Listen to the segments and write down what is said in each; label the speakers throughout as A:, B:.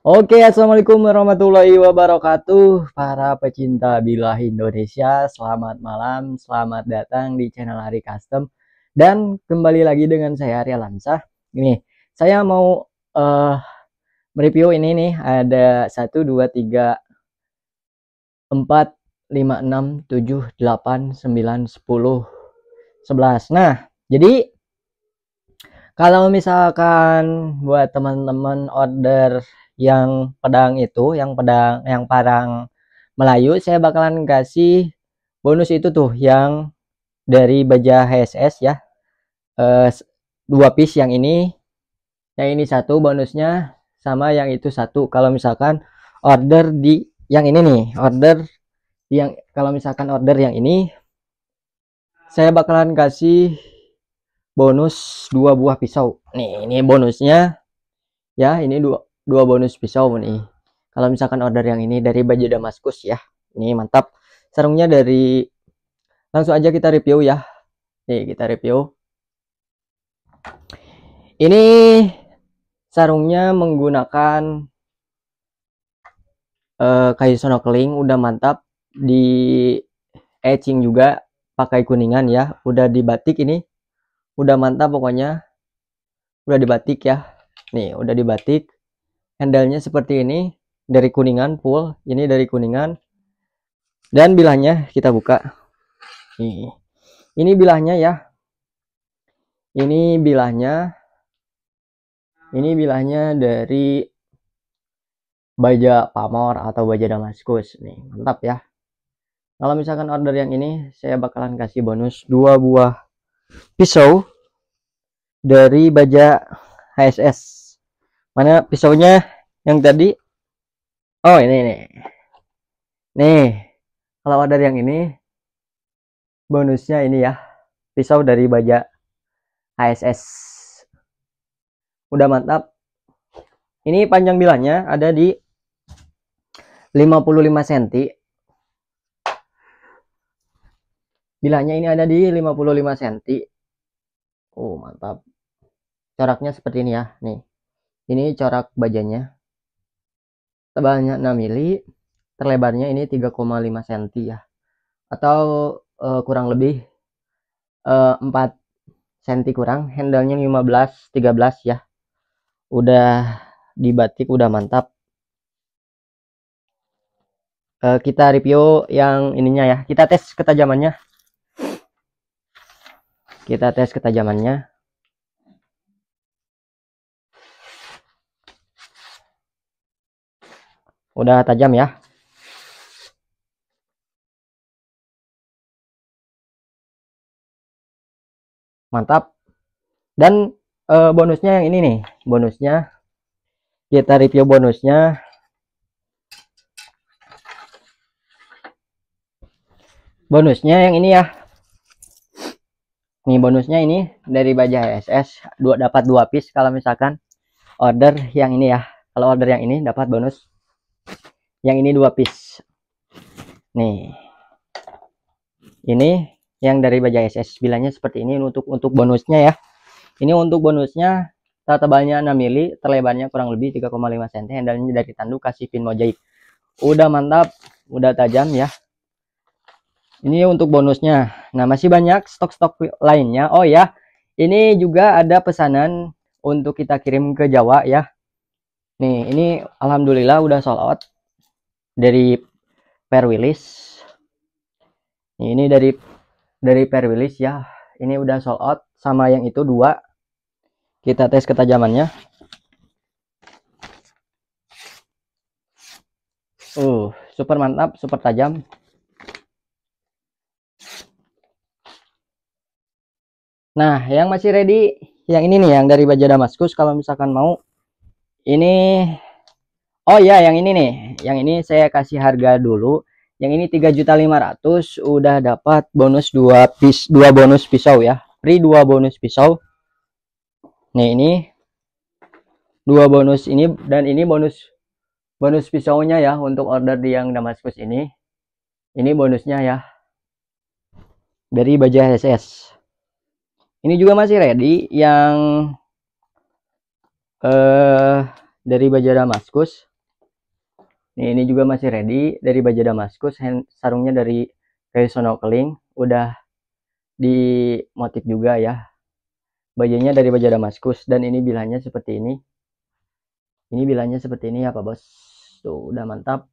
A: Oke, Assalamualaikum warahmatullahi wabarakatuh Para pecinta bilah Indonesia Selamat malam, selamat datang di channel Hari Custom Dan kembali lagi dengan saya Arya Lamsah Ini, saya mau uh, mereview ini nih Ada 1, 2, 3, 4, 5, 6, 7, 8, 9, 10, 11 Nah, jadi Kalau misalkan buat teman-teman order yang pedang itu, yang pedang yang parang Melayu saya bakalan kasih bonus itu tuh yang dari baja HSS ya. Eh dua piece yang ini yang ini satu bonusnya sama yang itu satu. Kalau misalkan order di yang ini nih, order yang kalau misalkan order yang ini saya bakalan kasih bonus dua buah pisau. Nih, ini bonusnya. Ya, ini dua dua bonus pisau nih. Kalau misalkan order yang ini dari baju Damaskus ya. Ini mantap. Sarungnya dari langsung aja kita review ya. Nih, kita review. Ini sarungnya menggunakan uh, kayu sonokling udah mantap di etching juga pakai kuningan ya udah dibatik ini udah mantap pokoknya udah dibatik ya nih udah dibatik handle-nya seperti ini dari kuningan full ini dari kuningan dan bilahnya kita buka ini ini bilahnya ya ini bilahnya ini bilahnya dari baja pamor atau baja damaskus nih mantap ya kalau misalkan order yang ini saya bakalan kasih bonus dua buah pisau dari baja HSS Mana pisaunya yang tadi? Oh, ini nih. Nih. Kalau ada yang ini bonusnya ini ya. Pisau dari baja ASS. Udah mantap. Ini panjang bilahnya ada di 55 cm. bilahnya ini ada di 55 cm. Oh, mantap. Coraknya seperti ini ya, nih. Ini corak bajanya. Tebalnya 6 mili, terlebarnya ini 3,5 cm ya. Atau uh, kurang lebih uh, 4 cm kurang, handlenya 15 13 ya. Udah dibatik udah mantap. Uh, kita review yang ininya ya. Kita tes ketajamannya. Kita tes ketajamannya. udah tajam ya mantap dan e, bonusnya yang ini nih bonusnya kita review bonusnya bonusnya yang ini ya ini bonusnya ini dari baja SS. dua, dapat dua piece kalau misalkan order yang ini ya kalau order yang ini dapat bonus yang ini dua piece nih ini yang dari baja SS bilangnya seperti ini untuk untuk bonusnya ya ini untuk bonusnya tebalnya 6 mili terlebarnya kurang lebih 3,5 cm handalnya dari tanduk kasih pin mojaik udah mantap udah tajam ya ini untuk bonusnya nah masih banyak stok-stok lainnya oh ya ini juga ada pesanan untuk kita kirim ke Jawa ya Nih, ini alhamdulillah udah sold out dari Per Willis. Ini dari dari Per ya. Ini udah sold out sama yang itu dua. Kita tes ketajamannya. Uh, super mantap, super tajam. Nah, yang masih ready yang ini nih yang dari baja Damaskus kalau misalkan mau ini oh ya yang ini nih yang ini saya kasih harga dulu yang ini 3.500 udah dapat bonus dua pis dua bonus pisau ya free dua bonus pisau nih ini dua bonus ini dan ini bonus bonus pisaunya ya untuk order di yang Damaskus ini ini bonusnya ya dari baja SS ini juga masih ready yang uh, dari baja damaskus ini, ini juga masih ready dari baja damaskus sarungnya dari kayu Keling udah di motif juga ya bajanya dari baja damaskus dan ini bilahnya seperti ini ini bilahnya seperti ini ya Pak Bos tuh udah mantap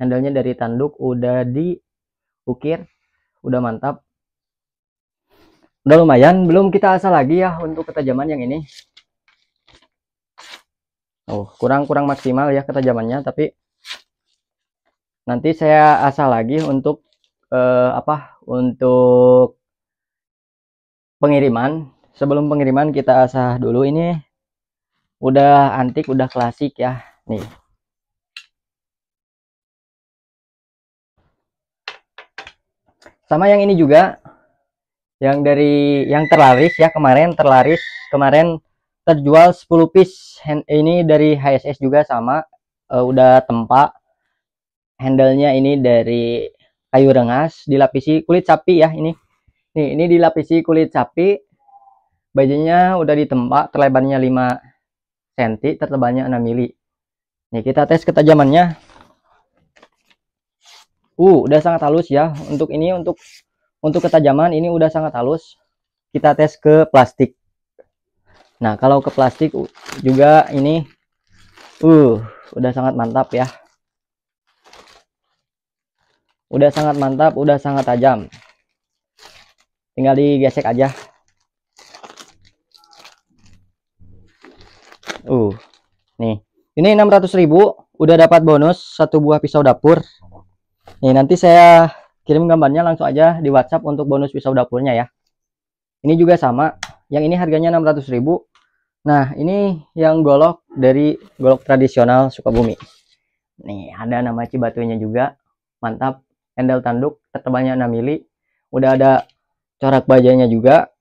A: handlenya dari tanduk udah di ukir udah mantap udah lumayan belum kita asal lagi ya untuk ketajaman yang ini Oh, kurang-kurang maksimal ya ketajamannya, tapi nanti saya asah lagi untuk eh, apa? Untuk pengiriman. Sebelum pengiriman kita asah dulu ini udah antik, udah klasik ya. Nih, sama yang ini juga yang dari yang terlaris ya kemarin terlaris kemarin terjual 10 piece hand eh, ini dari HSS juga sama uh, udah tempa handlenya ini dari kayu rengas dilapisi kulit sapi ya ini nih ini dilapisi kulit sapi bajunya udah ditempa terlebarnya 5 cm tertebalnya 6 mili nih kita tes ketajamannya uh udah sangat halus ya untuk ini untuk untuk ketajaman ini udah sangat halus kita tes ke plastik Nah, kalau ke plastik juga ini uh, udah sangat mantap ya. Udah sangat mantap, udah sangat tajam. Tinggal digesek aja. Uh. Nih. Ini 600.000 udah dapat bonus satu buah pisau dapur. Nih, nanti saya kirim gambarnya langsung aja di WhatsApp untuk bonus pisau dapurnya ya. Ini juga sama, yang ini harganya 600.000 Nah, ini yang golok dari golok tradisional Sukabumi. Nih, ada nama cibatunya juga. Mantap. Handle tanduk, ketebalnya 6 mili. Udah ada corak bajanya juga.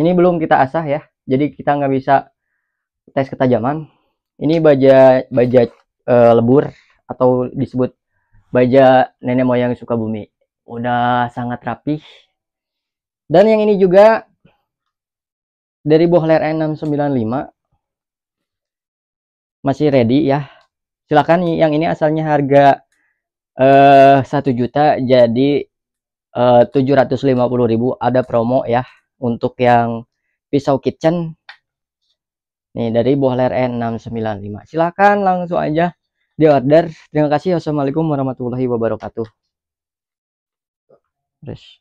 A: Ini belum kita asah ya. Jadi kita nggak bisa tes ketajaman. Ini baja baja e, lebur atau disebut baja nenek moyang Sukabumi. Udah sangat rapih. Dan yang ini juga dari Bohler N695 masih ready ya silahkan yang ini asalnya harga eh, satu 1 juta jadi eh, tujuh ratus ribu ada promo ya untuk yang pisau kitchen nih dari Bohler N695 silahkan langsung aja di order terima kasih wassalamualaikum warahmatullahi wabarakatuh Terus.